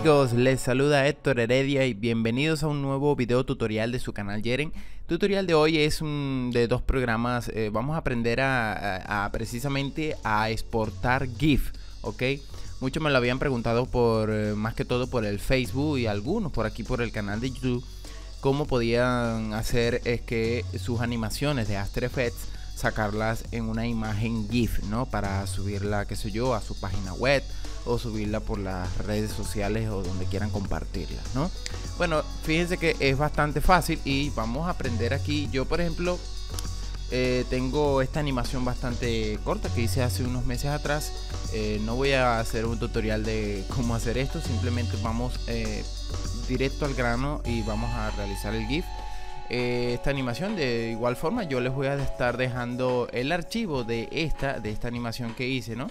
amigos, les saluda Héctor Heredia y bienvenidos a un nuevo video tutorial de su canal Jeren. tutorial de hoy es un, de dos programas, eh, vamos a aprender a, precisamente a exportar GIF, ¿ok? Muchos me lo habían preguntado por, eh, más que todo por el Facebook y algunos por aquí por el canal de YouTube, cómo podían hacer es que sus animaciones de After Effects sacarlas en una imagen GIF, ¿no? Para subirla, qué sé yo, a su página web o subirla por las redes sociales o donde quieran compartirla, ¿no? Bueno, fíjense que es bastante fácil y vamos a aprender aquí. Yo, por ejemplo, eh, tengo esta animación bastante corta que hice hace unos meses atrás. Eh, no voy a hacer un tutorial de cómo hacer esto, simplemente vamos eh, directo al grano y vamos a realizar el GIF. esta animación de igual forma yo les voy a estar dejando el archivo de esta, de esta animación que hice, ¿no?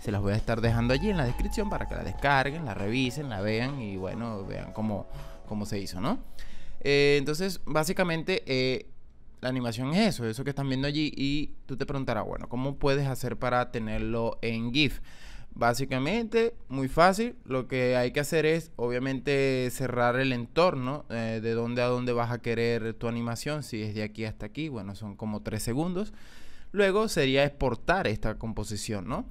se las voy a estar dejando allí en la descripción para que la descarguen, la revisen, la vean y bueno, vean cómo, cómo se hizo, ¿no? Eh, entonces, básicamente, eh, la animación es eso, eso que están viendo allí y tú te preguntarás, bueno, ¿cómo puedes hacer para tenerlo en GIF? Básicamente, muy fácil, lo que hay que hacer es obviamente cerrar el entorno eh, de dónde a dónde vas a querer tu animación, si es de aquí hasta aquí, bueno, son como 3 segundos. Luego sería exportar esta composición, ¿no?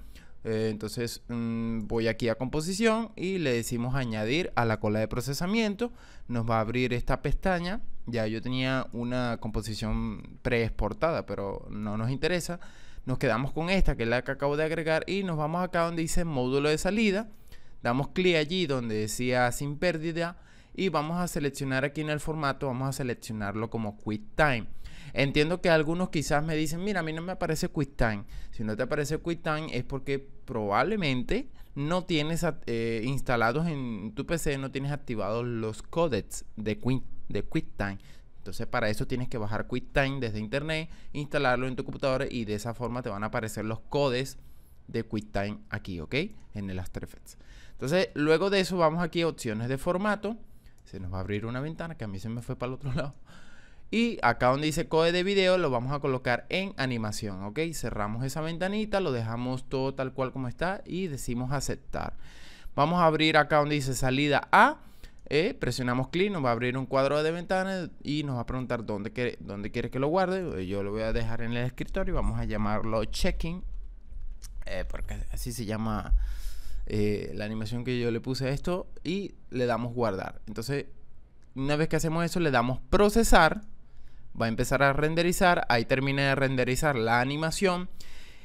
Eh, entonces mm, voy aquí a composición y le decimos añadir a la cola de procesamiento. Nos va a abrir esta pestaña. Ya yo tenía una composición preexportada, pero no nos interesa. Nos quedamos con esta, que es la que acabo de agregar, y nos vamos acá donde dice módulo de salida. Damos clic allí donde decía sin pérdida y vamos a seleccionar aquí en el formato, vamos a seleccionarlo como QuickTime. Entiendo que algunos quizás me dicen, mira, a mí no me aparece QuickTime. Si no te aparece QuickTime es porque probablemente no tienes eh, instalados en tu PC, no tienes activados los codecs de, Quick, de QuickTime. Entonces para eso tienes que bajar QuickTime desde internet, instalarlo en tu computadora y de esa forma te van a aparecer los codes de QuickTime aquí, ¿ok? En el After Entonces luego de eso vamos aquí a opciones de formato se nos va a abrir una ventana que a mí se me fue para el otro lado. Y acá donde dice code de video lo vamos a colocar en animación, ¿ok? Cerramos esa ventanita, lo dejamos todo tal cual como está y decimos aceptar. Vamos a abrir acá donde dice salida A, eh, presionamos clic, nos va a abrir un cuadro de ventanas y nos va a preguntar dónde quiere, dónde quiere que lo guarde. Eh, yo lo voy a dejar en el escritorio y vamos a llamarlo checking, eh, porque así se llama eh, la animación que yo le puse a esto y le damos guardar. Entonces, una vez que hacemos eso, le damos procesar, va a empezar a renderizar, ahí termina de renderizar la animación.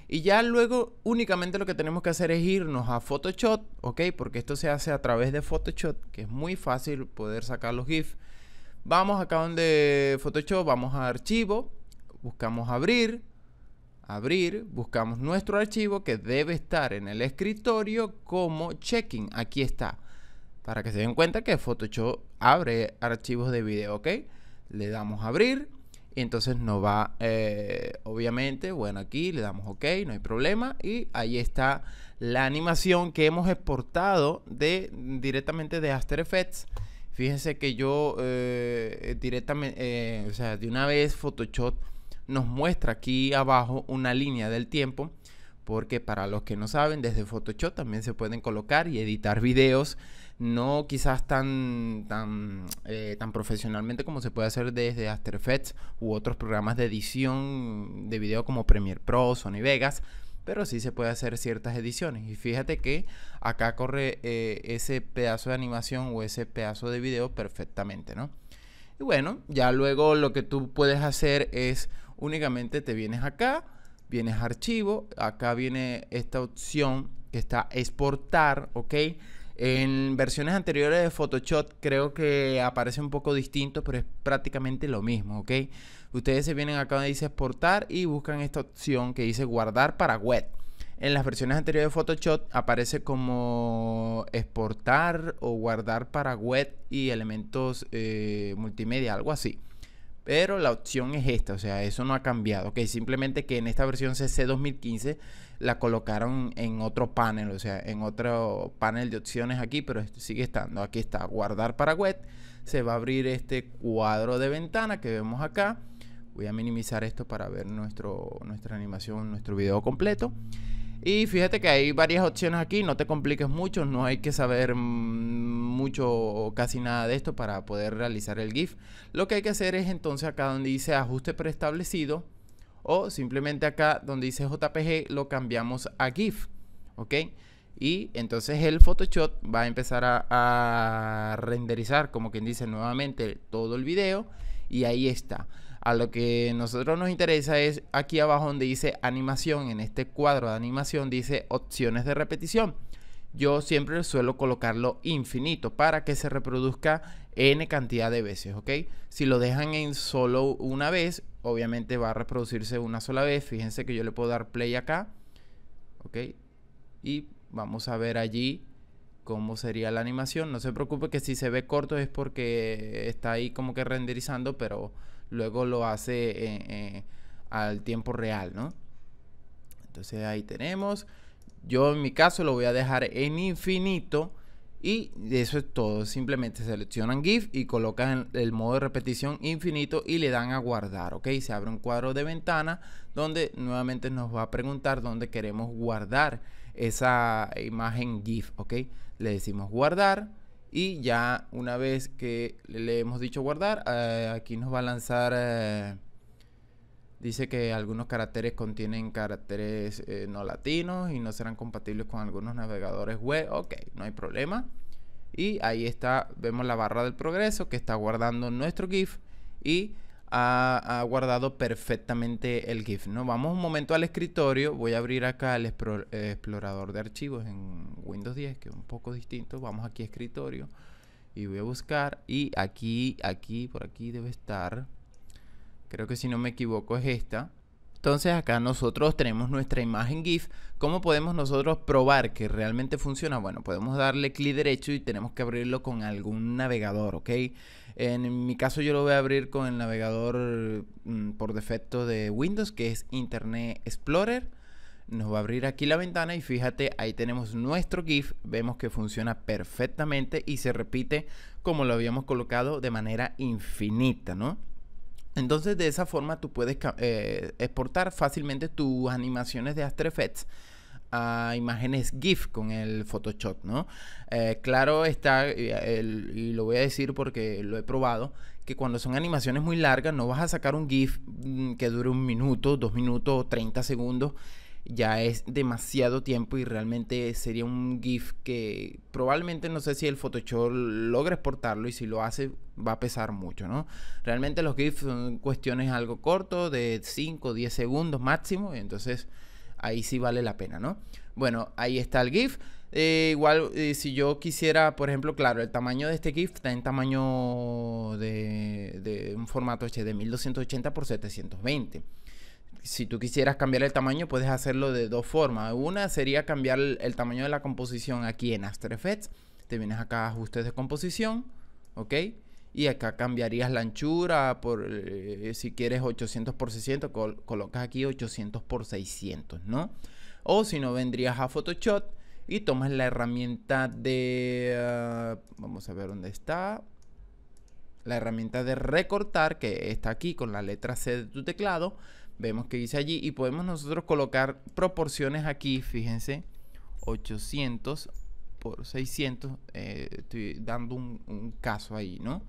Y ya luego únicamente lo que tenemos que hacer es irnos a Photoshop, ¿ok? Porque esto se hace a través de Photoshop, que es muy fácil poder sacar los GIFs. Vamos acá donde Photoshop, vamos a archivo, buscamos abrir, abrir, buscamos nuestro archivo que debe estar en el escritorio como checking. Aquí está. Para que se den cuenta que Photoshop abre archivos de video, ¿ok? Le damos abrir y entonces nos va, eh, obviamente, bueno, aquí le damos OK, no hay problema. Y ahí está la animación que hemos exportado de, directamente de After Effects. Fíjense que yo eh, directamente, eh, o sea, de una vez Photoshop nos muestra aquí abajo una línea del tiempo porque para los que no saben, desde Photoshop también se pueden colocar y editar videos, no quizás tan, tan, eh, tan profesionalmente como se puede hacer desde After Effects u otros programas de edición de video como Premiere Pro, Sony Vegas, pero sí se puede hacer ciertas ediciones. Y fíjate que acá corre eh, ese pedazo de animación o ese pedazo de video perfectamente, ¿no? Y bueno, ya luego lo que tú puedes hacer es únicamente te vienes acá, vienes archivo, acá viene esta opción que está exportar, ¿ok? En versiones anteriores de Photoshop creo que aparece un poco distinto, pero es prácticamente lo mismo, ¿ok? Ustedes se vienen acá donde dice exportar y buscan esta opción que dice guardar para web. En las versiones anteriores de Photoshop aparece como exportar o guardar para web y elementos eh, multimedia, algo así. Pero la opción es esta, o sea, eso no ha cambiado. Que simplemente que en esta versión CC 2015 la colocaron en otro panel, o sea, en otro panel de opciones aquí, pero este sigue estando. Aquí está, guardar para web. Se va a abrir este cuadro de ventana que vemos acá. Voy a minimizar esto para ver nuestro, nuestra animación, nuestro video completo. Y fíjate que hay varias opciones aquí, no te compliques mucho, no hay que saber mm, mucho o casi nada de esto para poder realizar el GIF. Lo que hay que hacer es entonces acá donde dice ajuste preestablecido o simplemente acá donde dice JPG lo cambiamos a GIF, ¿ok? Y entonces el Photoshop va a empezar a, a renderizar, como quien dice nuevamente, todo el video y ahí está. A lo que nosotros nos interesa es aquí abajo donde dice animación, en este cuadro de animación dice opciones de repetición. Yo siempre suelo colocarlo infinito para que se reproduzca n cantidad de veces, ¿ok? Si lo dejan en solo una vez, obviamente va a reproducirse una sola vez. Fíjense que yo le puedo dar play acá, ¿ok? Y vamos a ver allí cómo sería la animación. No se preocupe que si se ve corto es porque está ahí como que renderizando, pero luego lo hace eh, eh, al tiempo real, ¿no? Entonces ahí tenemos. Yo en mi caso lo voy a dejar en infinito. Y eso es todo. Simplemente seleccionan GIF y colocan el, el modo de repetición infinito y le dan a guardar. ¿Ok? Se abre un cuadro de ventana donde nuevamente nos va a preguntar dónde queremos guardar esa imagen GIF, ¿ok? Le decimos guardar y ya una vez que le hemos dicho guardar, eh, aquí nos va a lanzar... Eh, dice que algunos caracteres contienen caracteres eh, no latinos y no serán compatibles con algunos navegadores web. Ok, no hay problema. Y ahí está, vemos la barra del progreso que está guardando nuestro GIF y ha, guardado perfectamente el GIF, ¿no? Vamos un momento al escritorio, voy a abrir acá el explorador de archivos en Windows 10, que es un poco distinto, vamos aquí a escritorio y voy a buscar y aquí, aquí, por aquí debe estar, creo que si no me equivoco es esta, entonces acá nosotros tenemos nuestra imagen GIF. ¿Cómo podemos nosotros probar que realmente funciona? Bueno, podemos darle clic derecho y tenemos que abrirlo con algún navegador, ¿ok? En mi caso yo lo voy a abrir con el navegador mm, por defecto de Windows, que es Internet Explorer. Nos va a abrir aquí la ventana y fíjate, ahí tenemos nuestro GIF. Vemos que funciona perfectamente y se repite como lo habíamos colocado de manera infinita, ¿no? Entonces de esa forma tú puedes eh, exportar fácilmente tus animaciones de After Effects a imágenes GIF con el Photoshop, ¿no? Eh, claro está, el, y lo voy a decir porque lo he probado, que cuando son animaciones muy largas no vas a sacar un GIF mm, que dure un minuto, dos minutos, 30 segundos ya es demasiado tiempo y realmente sería un GIF que probablemente no sé si el Photoshop logra exportarlo y si lo hace va a pesar mucho, ¿no? Realmente los GIFs son cuestiones algo cortos de 5 o 10 segundos máximo, entonces ahí sí vale la pena, ¿no? Bueno, ahí está el GIF. Eh, igual, eh, si yo quisiera, por ejemplo, claro, el tamaño de este GIF está en tamaño de, de un formato HD 1280 x 720 si tú quisieras cambiar el tamaño, puedes hacerlo de dos formas. Una sería cambiar el, tamaño de la composición aquí en After Effects. Te vienes acá a ajustes de composición, ¿ok? Y acá cambiarías la anchura por, eh, si quieres 800 por 600, colocas aquí 800 por 600, ¿no? O si no, vendrías a Photoshop y tomas la herramienta de... Ah, vamos a ver dónde está la herramienta de recortar que está aquí con la letra C de tu teclado, Vemos que dice allí y podemos nosotros colocar proporciones aquí, fíjense, 800 por 600, eh, estoy dando un, caso ahí, ¿no?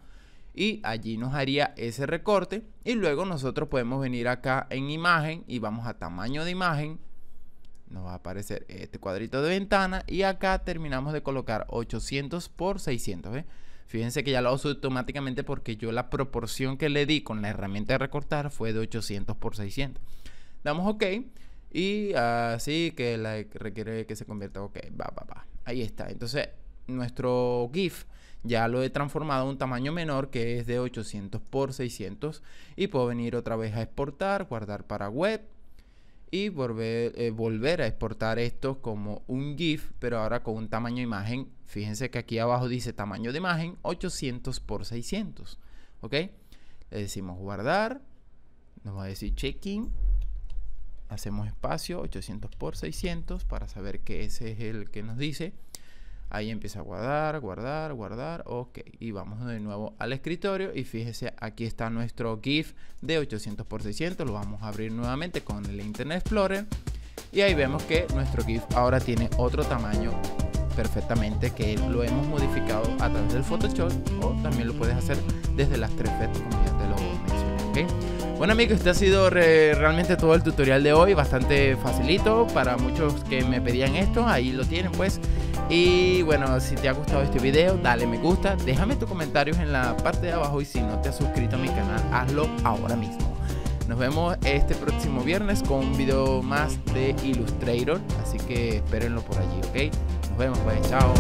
y allí nos haría ese recorte y luego nosotros podemos venir acá en imagen y vamos a tamaño de imagen nos va a aparecer este cuadrito de ventana y acá terminamos de colocar 800 por 600 Fíjense que ya lo uso automáticamente porque yo la proporción que le di con la herramienta de recortar fue de 800 por 600. Damos OK. Y así ah, que la requiere que se convierta. Ok, va, va, va. Ahí está. Entonces, nuestro GIF ya lo he transformado a un tamaño menor que es de 800 por 600. Y puedo venir otra vez a exportar, guardar para web y volver, eh, volver a exportar esto como un GIF, pero ahora con un tamaño de imagen. Fíjense que aquí abajo dice tamaño de imagen 800 por 600. ¿Ok? Le decimos guardar. Nos va a decir check-in. Hacemos espacio 800 x 600 para saber que ese es el que nos dice. Ahí empieza a guardar, guardar, guardar. Ok, y vamos de nuevo al escritorio. Y fíjese, aquí está nuestro GIF de 800x600. Lo vamos a abrir nuevamente con el Internet Explorer. Y ahí vemos que nuestro GIF ahora tiene otro tamaño perfectamente que lo hemos modificado a través del Photoshop o también lo puedes hacer desde las tres fetas como ya te lo mencioné. Bueno amigos, este ha sido realmente todo el tutorial de hoy, bastante facilito para muchos que me pedían esto, ahí lo tienen pues. Y bueno, si te ha gustado este video, dale me gusta, déjame tus comentarios en la parte de abajo y si no te has suscrito a mi canal, hazlo ahora mismo. Nos vemos este próximo viernes con un video más de Illustrator, así que espérenlo por allí, ¿ok? Nos vemos, pues, chao.